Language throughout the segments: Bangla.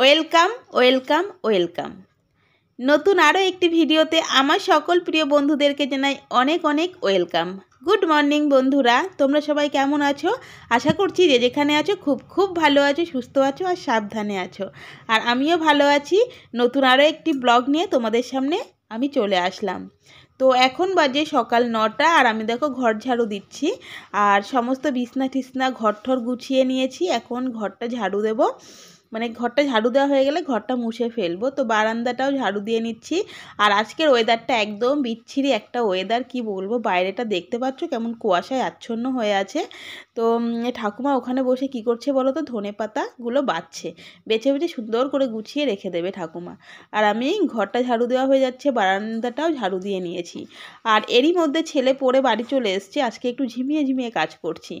ওয়েলকাম ওয়েলকাম ওয়েলকাম নতুন আরও একটি ভিডিওতে আমার সকল প্রিয় বন্ধুদেরকে জানাই অনেক অনেক ওয়েলকাম গুড মর্নিং বন্ধুরা তোমরা সবাই কেমন আছো আশা করছি যে যেখানে আছো খুব খুব ভালো আছো সুস্থ আছো আর সাবধানে আছো আর আমিও ভালো আছি নতুন আরও একটি ব্লগ নিয়ে তোমাদের সামনে আমি চলে আসলাম তো এখন বাজে সকাল নটা আর আমি দেখো ঘর ঝাড়ু দিচ্ছি আর সমস্ত বিছনা টিছনা ঘর ঠর গুছিয়ে নিয়েছি এখন ঘরটা ঝাড়ু দেবো মানে ঘরটা ঝাড়ু দেওয়া হয়ে গেলে ঘরটা মুছে ফেলবো তো বারান্দাটাও ঝাড়ু দিয়ে নিচ্ছি আর আজকের ওয়েদারটা একদম বিচ্ছিরি একটা ওয়েদার কি বলবো বাইরেটা দেখতে পাচ্ছ কেমন কুয়াশায় আচ্ছন্ন হয়ে আছে তো ঠাকুমা ওখানে বসে কি করছে বলো তো ধনে পাতাগুলো বাঁচছে বেছে বেছে সুন্দর করে গুছিয়ে রেখে দেবে ঠাকুমা আর আমি ঘরটা ঝাড়ু দেওয়া হয়ে যাচ্ছে বারান্দাটাও ঝাড়ু দিয়ে নিয়েছি আর এরই মধ্যে ছেলে পড়ে বাড়ি চলে এসছে আজকে একটু ঝিমিয়ে ঝিমিয়ে কাজ করছি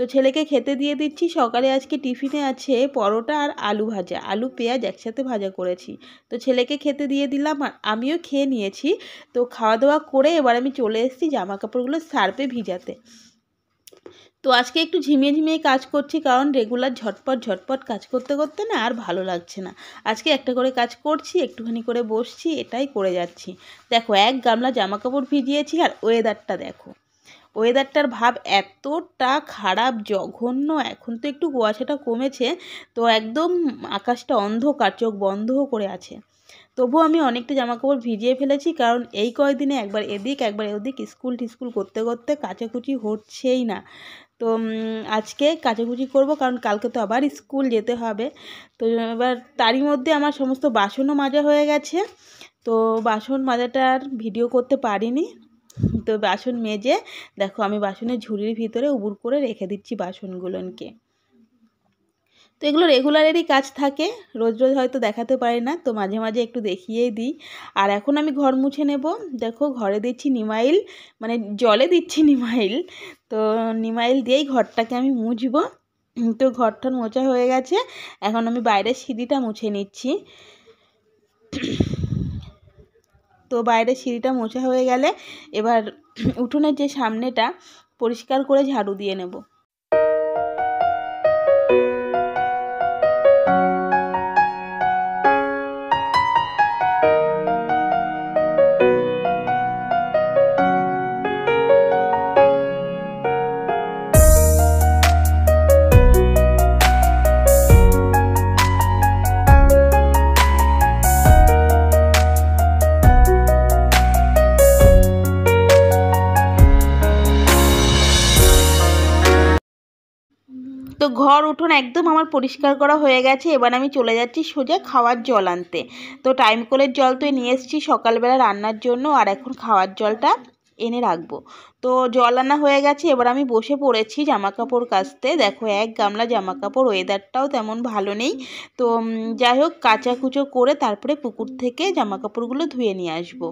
তো ছেলেকে খেতে দিয়ে দিচ্ছি সকালে আজকে টিফিনে আছে পরোটা আর আলু ভাজা আলু পেঁয়াজ একসাথে ভাজা করেছি তো ছেলেকে খেতে দিয়ে দিলাম আর আমিও খেয়ে নিয়েছি তো খাওয়া দাওয়া করে এবার আমি চলে এসেছি জামা কাপড়গুলো সার্পে ভিজাতে তো আজকে একটু ঝিমিয়ে ঝিমিয়ে কাজ করছি কারণ রেগুলার ঝটপট ঝটপট কাজ করতে করতে না আর ভালো লাগছে না আজকে একটা করে কাজ করছি একটুখানি করে বসছি এটাই করে যাচ্ছি দেখো এক গামলা জামা কাপড় ভিজিয়েছি আর ওয়েদারটা দেখো ওয়েদারটার ভাব এতটা খারাপ জঘন্য এখন তো একটু কুয়াশাটা কমেছে তো একদম আকাশটা অন্ধকার চোখ বন্ধ করে আছে তবুও আমি অনেকটা জামাকাপড় ভিজিয়ে ফেলেছি কারণ এই কয়দিনে একবার এদিক একবার এদিক স্কুল টিস্কুল করতে করতে কাচাকুচি হচ্ছেই না তো আজকে কাচাকুচি করব কারণ কালকে তো আবার স্কুল যেতে হবে তো এবার তারই মধ্যে আমার সমস্ত বাসনও মাজা হয়ে গেছে তো বাসন মাজাটার ভিডিও করতে পারিনি তো বাসন মেজে দেখো আমি বাসনের ঝুড়ির ভিতরে উবুর করে রেখে দিচ্ছি বাসনগুলোকে তো এগুলো রেগুলারেরই কাজ থাকে রোজ রোজ হয়তো দেখাতে পারি না তো মাঝে মাঝে একটু দেখিয়েই দিই আর এখন আমি ঘর মুছে নেব দেখো ঘরে দিচ্ছি নিমাইল মানে জলে দিচ্ছি নিমাইল তো নিমাইল দিয়েই ঘরটাকে আমি মুছব তো ঘরটা মোছা হয়ে গেছে এখন আমি বাইরের সিঁড়িটা মুছে নিচ্ছি তো বাইরে সিঁড়িটা মোছা হয়ে গেলে এবার উঠোনের যে সামনেটা পরিষ্কার করে ঝাড়ু দিয়ে নেব তো ঘর উঠোন একদম আমার পরিষ্কার করা হয়ে গেছে এবার আমি চলে যাচ্ছি সোজা খাওয়ার জল আনতে তো টাইম কলের জল তো নিয়ে এসেছি সকালবেলা রান্নার জন্য আর এখন খাওয়ার জলটা এনে রাখবো তো জল আনা হয়ে গেছে এবার আমি বসে পড়েছি জামা কাপড় কাচতে দেখো এক গামলা জামা কাপড় ওয়েদারটাও তেমন ভালো নেই তো যাই হোক কুচো করে তারপরে পুকুর থেকে জামা কাপড়গুলো ধুয়ে নিয়ে আসবো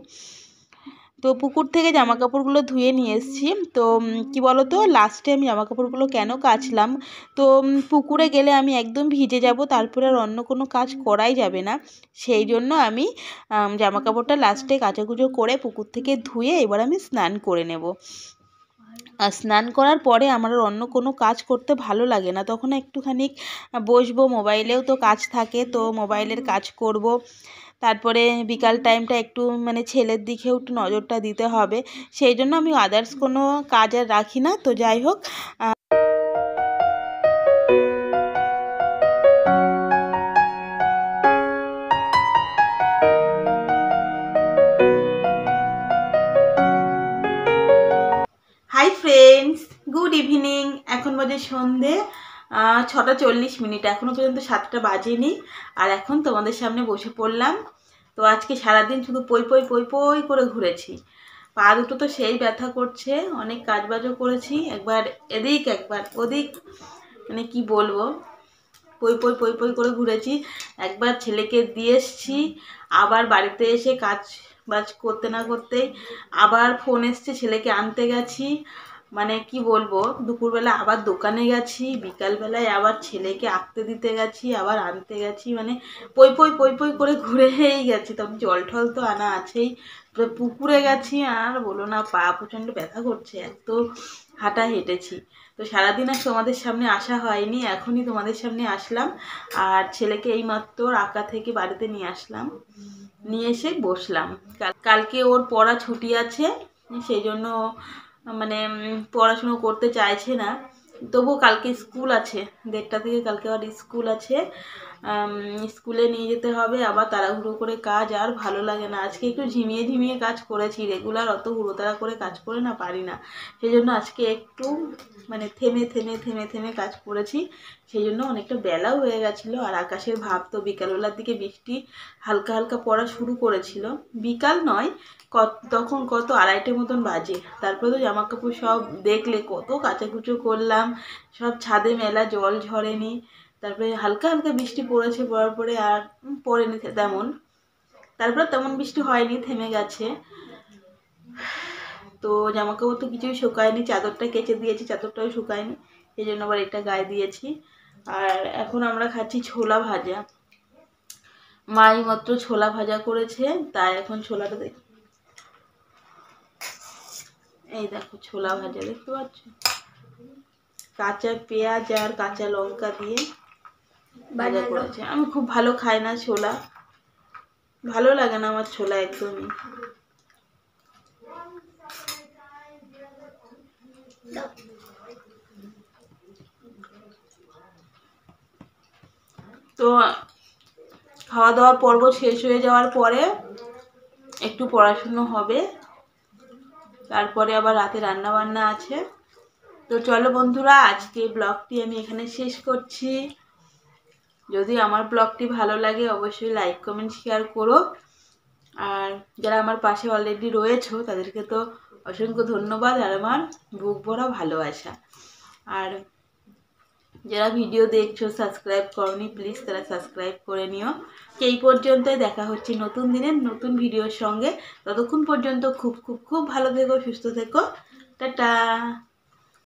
তো পুকুর থেকে জামা কাপড়গুলো ধুয়ে নিয়ে এসেছি তো কি বলো তো লাস্টে আমি জামা কাপড়গুলো কেন কাচলাম তো পুকুরে গেলে আমি একদম ভিজে যাব তারপরে আর অন্য কোনো কাজ করাই যাবে না সেই জন্য আমি জামা কাপড়টা লাস্টে কাচাকুচো করে পুকুর থেকে ধুয়ে এবার আমি স্নান করে নেব আর স্নান করার পরে আমার আর অন্য কোনো কাজ করতে ভালো লাগে না তখন একটুখানি বসবো মোবাইলেও তো কাজ থাকে তো মোবাইলের কাজ করব। তারপরে বিকাল টাইমটা একটু মানে ছেলের দিকেও একটু নজরটা দিতে হবে সেই জন্য আমি আদার্স কোনো কাজ আর রাখি না তো যাই হোক হাই ফ্রেন্ডস গুড ইভিনিং এখন বাজে সন্ধে ছটা চল্লিশ মিনিট এখনও পর্যন্ত সাতটা বাজেনি আর এখন তোমাদের সামনে বসে পড়লাম তো আজকে সারাদিন শুধু পই পই পই পই করে ঘুরেছি পা দুটো তো সেই ব্যথা করছে অনেক কাজবাজও করেছি একবার এদিক একবার ওদিক মানে কি বলবো পই পই পই পই করে ঘুরেছি একবার ছেলেকে দিয়ে এসছি আবার বাড়িতে এসে কাজ বাজ করতে না করতে আবার ফোন এসছে ছেলেকে আনতে গেছি মানে কি বলবো দুপুরবেলা আবার দোকানে গেছি বিকালবেলায় আবার ছেলেকে আঁকতে দিতে গেছি আবার আনতে গেছি মানে পই পই পই পই করে ঘুরেই গেছি তবে জল ঠল তো আনা আছেই পুকুরে গেছি আর বলো না পা প্রচণ্ড ব্যথা করছে এত হাঁটা হেঁটেছি তো সারাদিন আর তোমাদের সামনে আসা হয়নি এখনই তোমাদের সামনে আসলাম আর ছেলেকে এই মাত্র আঁকা থেকে বাড়িতে নিয়ে আসলাম নিয়ে এসে বসলাম কালকে ওর পড়া ছুটি আছে সেই জন্য মানে পড়াশুনো করতে চাইছে না তবু কালকে স্কুল আছে দেড়টা থেকে কালকে আবার স্কুল আছে স্কুলে নিয়ে যেতে হবে আবার তাড়াহুড়ো করে কাজ আর ভালো লাগে না আজকে একটু ঝিমিয়ে ঝিমিয়ে কাজ করেছি রেগুলার অত হুড়োতাড়া করে কাজ করে না পারি না সেই জন্য আজকে একটু মানে থেমে থেমে থেমে থেমে কাজ করেছি সেই জন্য অনেকটা বেলাও হয়ে গেছিলো আর আকাশের ভাব তো বিকালবেলার দিকে বৃষ্টি হালকা হালকা পড়া শুরু করেছিল বিকাল নয় কত তখন কত আড়াইটে মতন বাজে তারপরে তো জামা কাপড় সব দেখলে কত কাচাকুচো করলাম সব ছাদে মেলা জল ঝরেনি তারপরে হালকা হালকা বৃষ্টি পড়েছে পড়ার পরে আর পড়েনি তেমন তারপরে তেমন বৃষ্টি হয়নি থেমে গেছে তো জামা কাপড় তো কিছুই শুকায়নি চাদরটা কেচে দিয়েছি চাদরটাও শুকায়নি এই জন্য আবার এটা গায়ে দিয়েছি আর এখন আমরা খাচ্ছি ছোলা ভাজা মাই মাত্র ছোলা ভাজা করেছে তাই এখন ছোলাটা দেখি এই দেখো ছোলা ভাজা দেখতে পাচ্ছ কাঁচা পেঁয়াজ আর কাঁচা লঙ্কা দিয়ে আমি খুব ভালো খাই না ছোলা ভালো লাগে না আমার ছোলা একদমই তো খাওয়া দাওয়ার পর্ব শেষ হয়ে যাওয়ার পরে একটু পড়াশুনো হবে তারপরে আবার রাতে রান্না বান্না আছে তো চলো বন্ধুরা আজকে ব্লগটি আমি এখানে শেষ করছি যদি আমার ব্লগটি ভালো লাগে অবশ্যই লাইক কমেন্ট শেয়ার করো আর যারা আমার পাশে অলরেডি রয়েছো তাদেরকে তো অসংখ্য ধন্যবাদ আর আমার বুক ভরা ভালোবাসা আর যারা ভিডিও দেখছো সাবস্ক্রাইব করনি প্লিজ তারা সাবস্ক্রাইব করে নিও এই পর্যন্তই দেখা হচ্ছে নতুন দিনের নতুন ভিডিওর সঙ্গে ততক্ষণ পর্যন্ত খুব খুব খুব ভালো থেকো সুস্থ থেকো টাটা